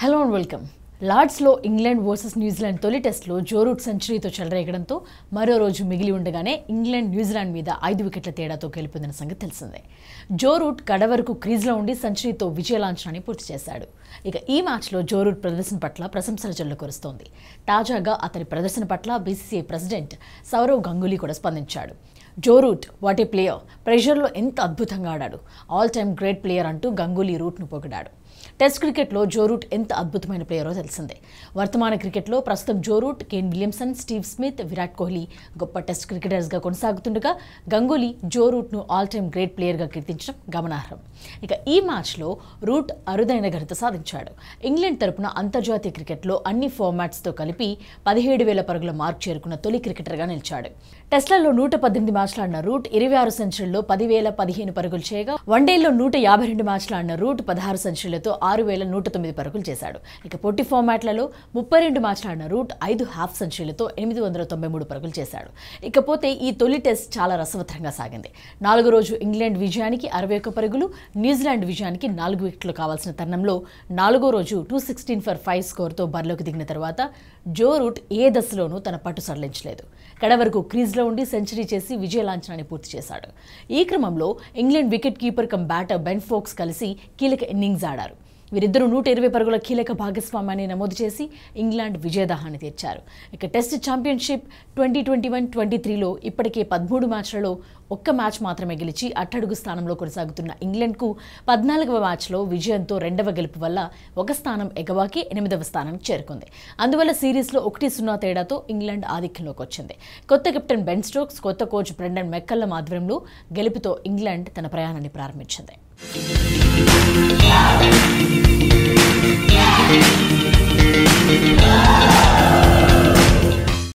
Hello and welcome లార్డ్స్లో England versus New Zealand తొలి టెస్ట్లో Joe Root సెంచరీతో చెలరేగడంతో మరో రోజు మిగిలి ఉండగానే ఇంగ్లాండ్ న్యూజిలాండ్ మీద ఐదు వికెట్ల తేడాతో గెలుపొందిన సంగతి తెలిసిందే జోరూట్ గడవరకు క్రీజ్లో ఉండి సెంచరీతో విజయలాంఛనాన్ని పూర్తి చేశాడు ఇక ఈ మ్యాచ్లో జోరూట్ ప్రదర్శన పట్ల ప్రశంసల జల్లు కురుస్తోంది తాజాగా అతని ప్రదర్శన పట్ల బీసీసీఐ ప్రెసిడెంట్ సౌరవ్ గంగూలీ కూడా స్పందించాడు జోరూట్ ఏ ప్లేయర్ ప్రెషర్లో ఎంత అద్భుతంగా ఆడాడు ఆల్ టైమ్ గ్రేట్ ప్లేయర్ అంటూ గంగూలీ రూట్ను పొగిడాడు టెస్ట్ క్రికెట్లో జోరూట్ ఎంత అద్భుతమైన ప్లేయరో తెలిసిందే వర్తమాన క్రికెట్లో ప్రస్తుతం Joe Root Kane Williamson Steve Smith Virat Kohli గొప్ప టెస్ట్ క్రికెటర్స్గా కొనసాగుతుండగా గంగూలీ జోరూట్ను ఆల్ టైమ్ గ్రేట్ ప్లేయర్గా కీర్తించడం గమనార్హం ఇక ఈ మ్యాచ్లో రూట్ అరుదైన ఘనత సాధించాడు ఇంగ్లాండ్ తరపున అంతర్జాతీయ క్రికెట్లో అన్ని ఫార్మాట్స్తో కలిపి పదిహేడు వేల పరుగుల మార్క్ చేరుకున్న తొలి క్రికెటర్గా నిలిచాడు టెస్ట్లలో నూట పద్దెనిమిది మ్యాచ్లు ఆడిన రూట్ ఇరవై ఆరు సెంచరీల్లో పదివేల పదిహేను పరుగులు చేయగా వన్డేలో నూట యాభై రెండు మ్యాచ్లు ఆడిన రూట్ పదహారు సెంచరీలు వికెట్లతో ఆరు వేల నూట తొమ్మిది పరుగులు చేశాడు ఇక పొట్టి ఫార్మాట్లలో ముప్పై రెండు మ్యాచ్లు ఆడిన రూట్ ఐదు హాఫ్ సెంచరీలతో ఎనిమిది వందల తొంభై మూడు పరుగులు చేశాడు ఇకపోతే ఈ తొలి టెస్ట్ చాలా రసవత్తరంగా సాగింది నాలుగో రోజు ఇంగ్లాండ్ విజయానికి అరవై ఒక్క పరుగులు న్యూజిలాండ్ విజయానికి నాలుగు వికెట్లు కావాల్సిన తరుణంలో నాలుగో రోజు టూ సిక్స్టీన్ ఫర్ ఫైవ్ స్కోర్తో బరిలోకి దిగిన తర్వాత జో రూట్ ఏ దశలోనూ తన పట్టు సడలించలేదు వరకు క్రీజ్లో ఉండి సెంచరీ చేసి విజయ లాంఛనాన్ని పూర్తి చేశాడు ఈ క్రమంలో England wicket keeper cum batter Ben Foakes కలిసి కీలక ఇన్నింగ్స్ ఆడారు వీరిద్దరూ నూట ఇరవై పరుగుల కీలక భాగస్వామ్యాన్ని నమోదు చేసి ఇంగ్లాండ్ విజయదాహాన్ని తెచ్చారు ఇక test championship twenty twenty one twenty త్రీలో ఇప్పటికే పదమూడు మ్యాచ్లలో ఒక్క మ్యాచ్ మాత్రమే గెలిచి అట్టడుగు స్థానంలో కొనసాగుతున్న ఇంగ్లాండ్కు పద్నాలుగవ మ్యాచ్లో విజయంతో రెండవ గెలుపు వల్ల ఒక స్థానం ఎగవాకి ఎనిమిదవ స్థానం చేరుకుంది అందువల్ల సిరీస్లో ఒకటి సున్నా తేడాతో ఇంగ్లాండ్ ఆధిక్యంలోకి వచ్చింది కొత్త కెప్టెన్ బెన్ స్టోక్స్ కొత్త కోచ్ బ్రెండన్ మెక్కల్ల మాధ్వర్యంలో గెలుపుతో ఇంగ్లాండ్ తన ప్రయాణాన్ని ప్రారంభించింది Thank you.